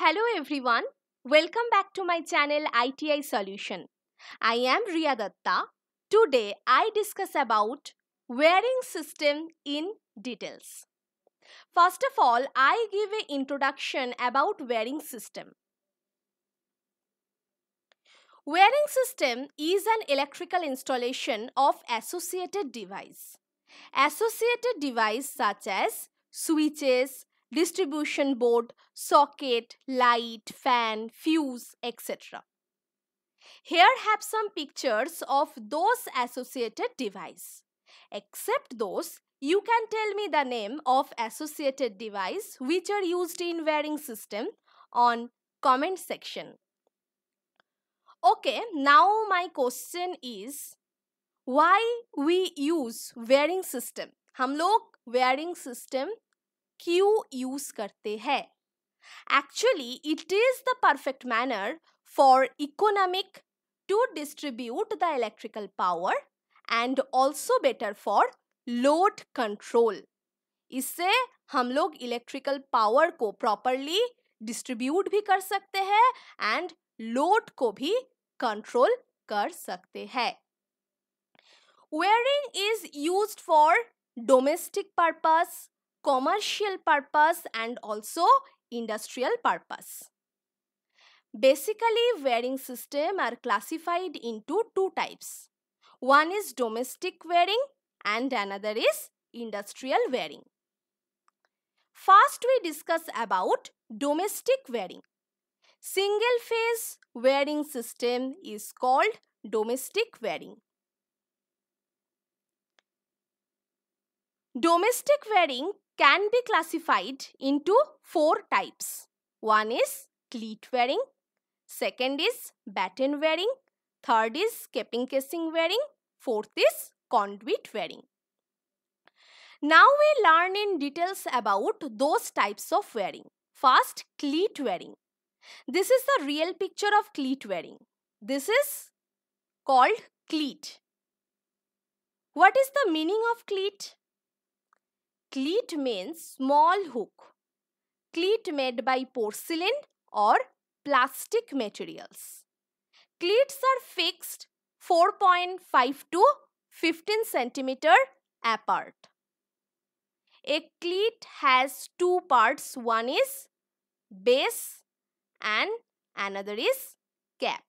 Hello everyone. Welcome back to my channel ITI Solution. I am Riya Datta. Today I discuss about wearing system in details. First of all, I give an introduction about wearing system. Wearing system is an electrical installation of associated device. Associated device such as switches, distribution board, socket, light, fan, fuse, etc. Here have some pictures of those associated device. Except those, you can tell me the name of associated device which are used in wearing system on comment section. Okay, now my question is why we use wearing system? हम लोग system. क्यों use करते हैं actually it is the perfect manner for economic to distribute the electrical power and also better for load control इससे हम लोग electrical power को properly distribute भी कर सकते हैं एंड लोड को भी कंट्रोल कर सकते हैं wiring is use for domestic purpose commercial purpose and also industrial purpose. Basically, wearing system are classified into two types. One is domestic wearing and another is industrial wearing. First, we discuss about domestic wearing. Single phase wearing system is called domestic wearing. Domestic wearing can be classified into four types. One is cleat wearing, second is baton wearing, third is capping casing wearing, fourth is conduit wearing. Now we learn in details about those types of wearing. First, cleat wearing. This is the real picture of cleat wearing. This is called cleat. What is the meaning of cleat? Cleat means small hook. Cleat made by porcelain or plastic materials. Cleats are fixed 4.5 to 15 centimeter apart. A cleat has two parts. One is base and another is cap.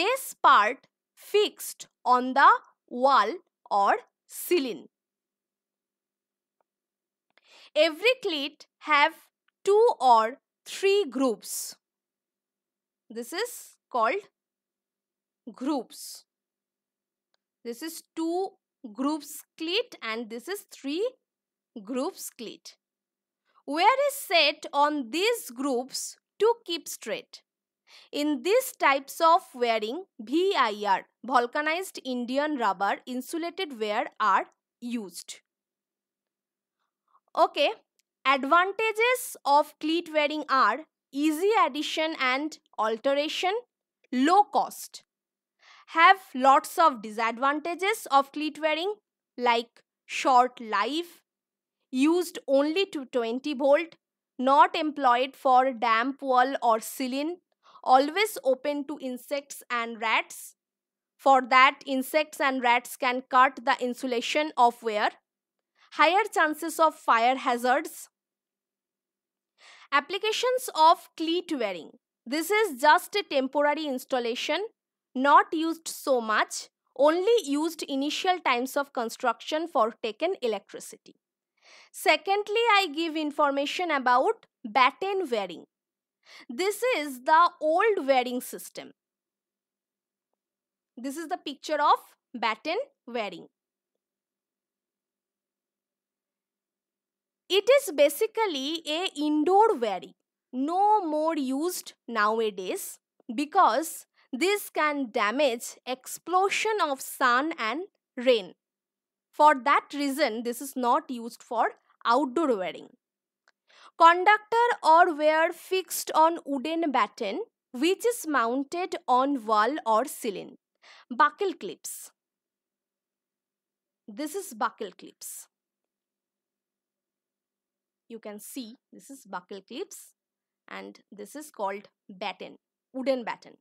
Base part fixed on the wall or ceiling. Every clit have two or three groups. This is called groups. This is two groups clit and this is three groups clit. Where is set on these groups to keep straight. In these types of wearing, VIR, vulcanized Indian rubber insulated wear are used. Okay, advantages of cleat wearing are easy addition and alteration, low cost. Have lots of disadvantages of cleat wearing like short life, used only to 20 volt, not employed for damp wall or ceiling, always open to insects and rats. For that, insects and rats can cut the insulation of wear higher chances of fire hazards. Applications of cleat wearing. This is just a temporary installation, not used so much, only used initial times of construction for taken electricity. Secondly, I give information about batten wearing. This is the old wearing system. This is the picture of batten wearing. It is basically a indoor vary, no more used nowadays because this can damage explosion of sun and rain. For that reason, this is not used for outdoor wearing. Conductor or wire fixed on wooden batten which is mounted on wall or ceiling. Buckle clips. This is buckle clips you can see this is buckle clips and this is called batten, wooden batten.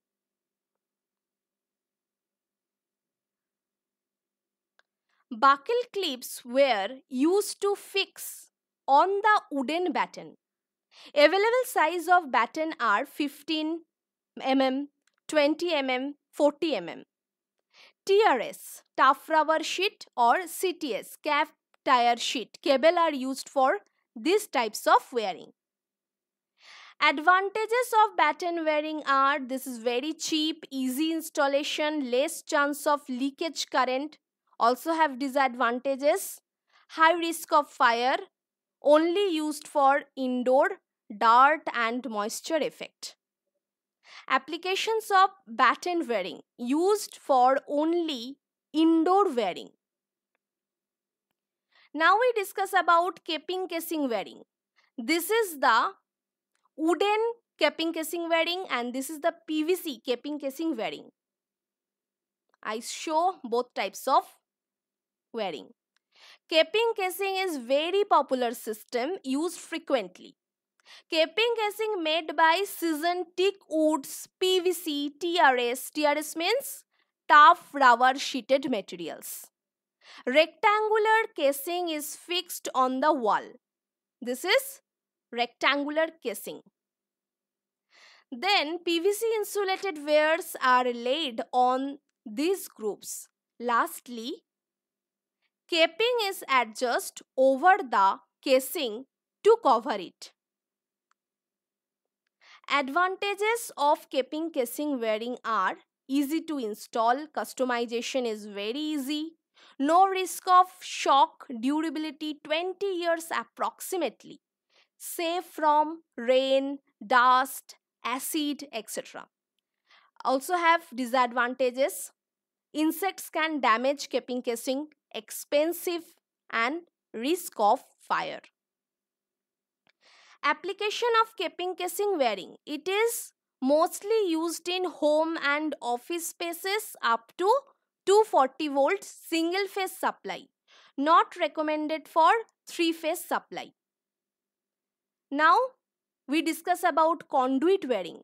Buckle clips were used to fix on the wooden batten. Available size of batten are 15 mm, 20 mm, 40 mm. TRS, tough rubber sheet or CTS, calf tire sheet, cable are used for these types of wearing. Advantages of batten wearing are this is very cheap, easy installation, less chance of leakage current, also have disadvantages, high risk of fire, only used for indoor, dirt and moisture effect. Applications of batten wearing used for only indoor wearing. Now we discuss about capping casing wearing. This is the wooden capping casing wearing and this is the PVC capping casing wearing. I show both types of wearing. Capping casing is very popular system used frequently. Capping casing made by seasoned teak woods, PVC, TRS. TRS means tough rubber sheeted materials. Rectangular casing is fixed on the wall. This is rectangular casing. Then PVC insulated wares are laid on these groups. Lastly, Capping is adjusted over the casing to cover it. Advantages of capping casing wearing are easy to install, customization is very easy, no risk of shock, durability 20 years approximately, safe from rain, dust, acid, etc. Also, have disadvantages insects can damage capping casing, expensive, and risk of fire. Application of capping casing wearing it is mostly used in home and office spaces up to 240 volts single phase supply not recommended for three phase supply now we discuss about conduit wearing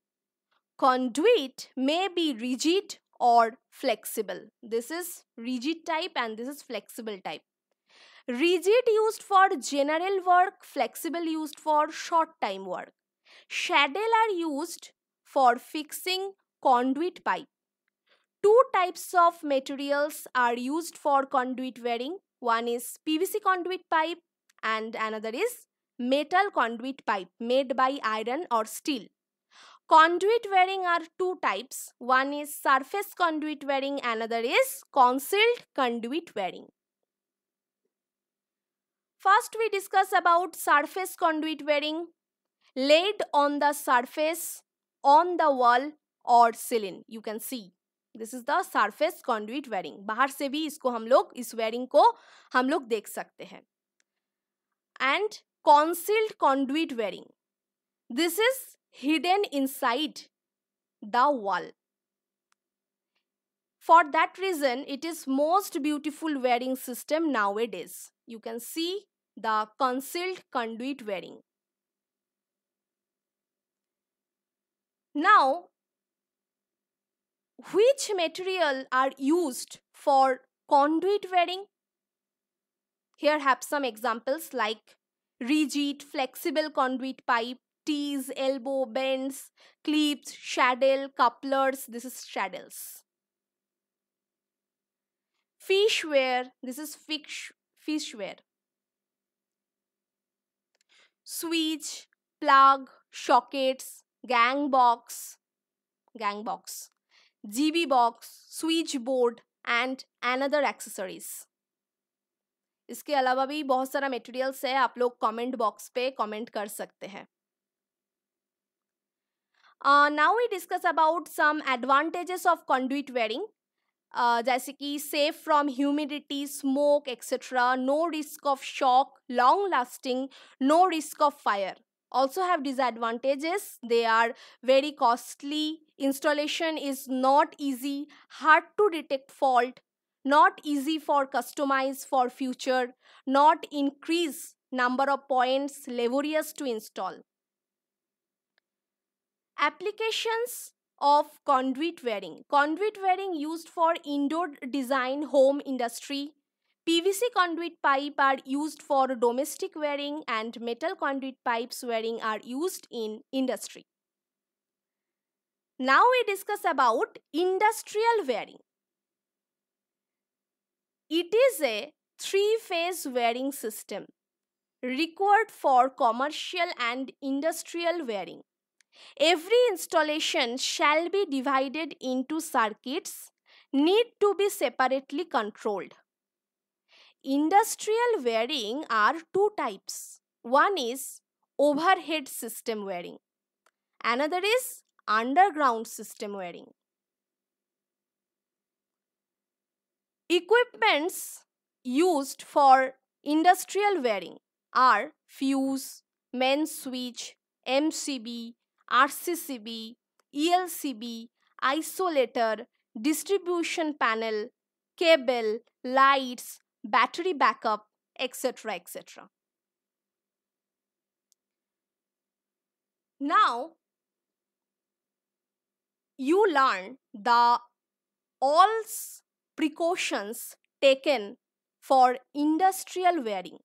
conduit may be rigid or flexible this is rigid type and this is flexible type rigid used for general work flexible used for short time work shadel are used for fixing conduit pipe Two types of materials are used for conduit wearing. One is PVC conduit pipe and another is metal conduit pipe made by iron or steel. Conduit wearing are two types. One is surface conduit wearing, another is concealed conduit wearing. First we discuss about surface conduit wearing, laid on the surface, on the wall or ceiling. You can see this is the surface conduit wiring बाहर से भी इसको हम लोग इस varying को हम लोग देख सकते हैं and concealed conduit wiring this is hidden inside the wall for that reason it is most beautiful wiring system now it is you can see the concealed conduit wiring now which material are used for conduit wearing? Here have some examples like rigid, flexible conduit pipe, tees, elbow bends, clips, shaddle, couplers. This is shaddles. wear This is fish, wear Switch, plug, sockets, gang box, gang box. GB box, board and another accessories. इसके अलावा भी बहुत सारा materials है आप लोग comment box पे comment कर सकते हैं now we discuss about some advantages of conduit wiring जैसे कि safe from humidity smoke etcetera no risk of shock long lasting no risk of fire also have disadvantages they are very costly Installation is not easy, hard to detect fault, not easy for customize for future, not increase number of points laborious to install. Applications of conduit wearing. Conduit wearing used for indoor design, home industry. PVC conduit pipe are used for domestic wearing, and metal conduit pipes wearing are used in industry. Now we discuss about industrial wiring. It is a three-phase wiring system required for commercial and industrial wiring. Every installation shall be divided into circuits need to be separately controlled. Industrial wiring are two types. One is overhead system wiring. Another is underground system wiring. Equipments used for industrial wiring are fuse, main switch, MCB, RCCB, ELCB, isolator, distribution panel, cable, lights, battery backup, etc. etc. Now, you learn the all precautions taken for industrial wearing.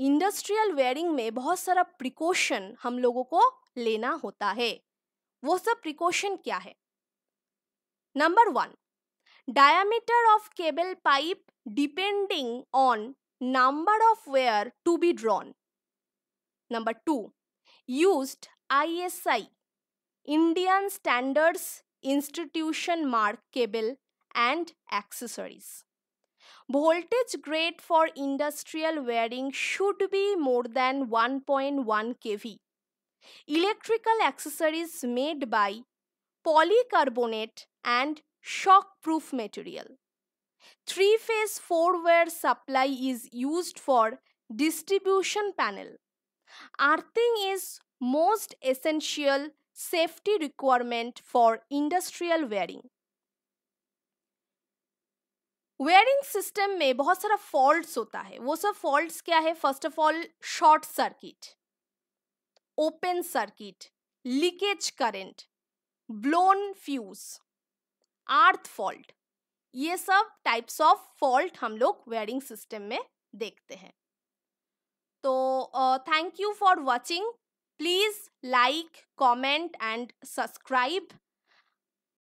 Industrial wiring में बहुत सारा precaution हम लोगों को लेना होता है वो सब प्रिकॉशन क्या है number one diameter of cable pipe depending on number of wire to be drawn number two used ISI Indian Standards Institution mark cable and accessories. Voltage grade for industrial wiring should be more than 1.1 kV. Electrical accessories made by polycarbonate and shockproof material. Three-phase four-wire supply is used for distribution panel. Earthing is most essential safety requirement for industrial wearing wiring system में बहुत सारा faults होता है वो सब faults क्या है first of all short circuit open circuit leakage current blown fuse earth fault ये सब टाइप्स ऑफ फॉल्ट हम लोग वेयरिंग सिस्टम में देखते हैं तो thank you for watching Please like, comment, and subscribe.